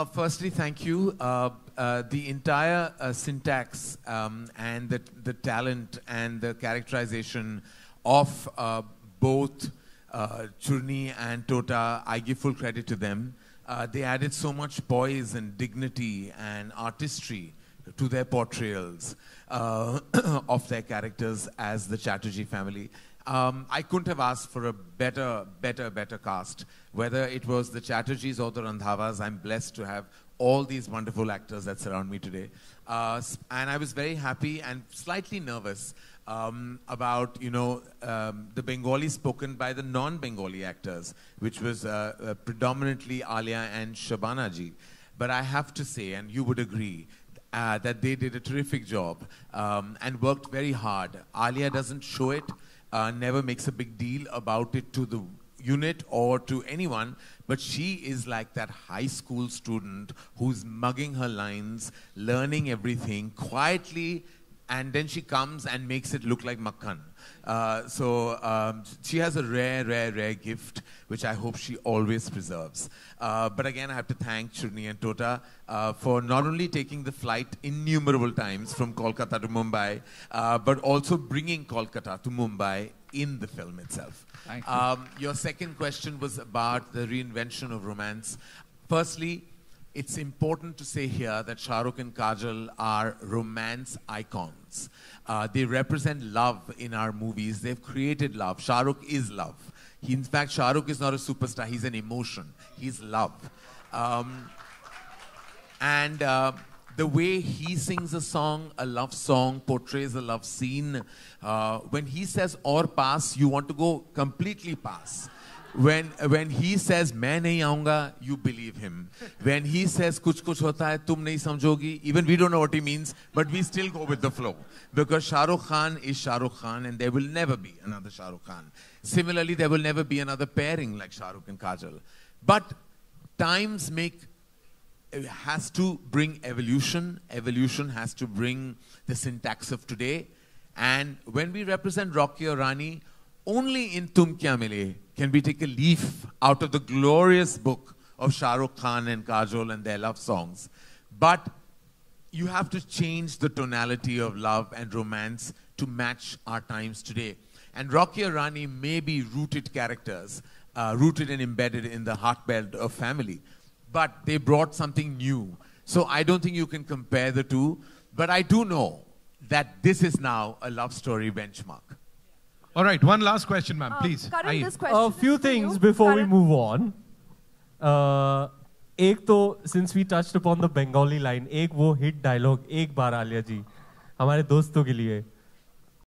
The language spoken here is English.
Uh, firstly, thank you. Uh, uh, the entire uh, syntax um, and the, the talent and the characterization of uh, both uh, Churni and Tota, I give full credit to them. Uh, they added so much poise and dignity and artistry to their portrayals of their characters as the Chatterjee family. Um, I couldn't have asked for a better, better, better cast. Whether it was the Chatterjees or the Randhavas, I'm blessed to have all these wonderful actors that surround me today. Uh, and I was very happy and slightly nervous um, about, you know, um, the Bengali spoken by the non-Bengali actors, which was uh, uh, predominantly Alia and Shabana ji. But I have to say, and you would agree, uh, that they did a terrific job um, and worked very hard. Alia doesn't show it, uh, never makes a big deal about it to the unit or to anyone, but she is like that high school student who's mugging her lines, learning everything, quietly and then she comes and makes it look like makkhan. Uh, so um, she has a rare, rare, rare gift, which I hope she always preserves. Uh, but again, I have to thank Churni and Tota uh, for not only taking the flight innumerable times from Kolkata to Mumbai, uh, but also bringing Kolkata to Mumbai in the film itself. Thank you. Um, your second question was about the reinvention of romance. Firstly, it's important to say here that Shah Rukh and Kajal are romance icons. Uh, they represent love in our movies. They've created love. Shah Rukh is love. He, in fact, Shah Rukh is not a superstar. He's an emotion. He's love. Um, and uh, the way he sings a song, a love song, portrays a love scene. Uh, when he says or pass, you want to go completely pass. When, when he says मैं नहीं आऊँगा, you believe him. When he says कुछ कुछ होता है तुम नहीं समझोगी, even we don't know what he means, but we still go with the flow because Shahrukh Khan is Shahrukh Khan, and there will never be another Shahrukh Khan. Similarly, there will never be another pairing like Shahrukh and Kajal. But times make has to bring evolution. Evolution has to bring the syntax of today. And when we represent Rocky or Rani, only in Tum Kya Mile can we take a leaf out of the glorious book of Shah Rukh Khan and Kajol and their love songs. But you have to change the tonality of love and romance to match our times today. And Rocky or Rani may be rooted characters, uh, rooted and embedded in the heartbelt of family but they brought something new. So I don't think you can compare the two, but I do know that this is now a love story benchmark. All right, one last question, ma'am, uh, please. Karan, this question a few things before Karan. we move on. Uh, एक तो since we touched upon the Bengali line, एक वो hit dialogue, एक बार आलिया जी हमारे दोस्तों के लिए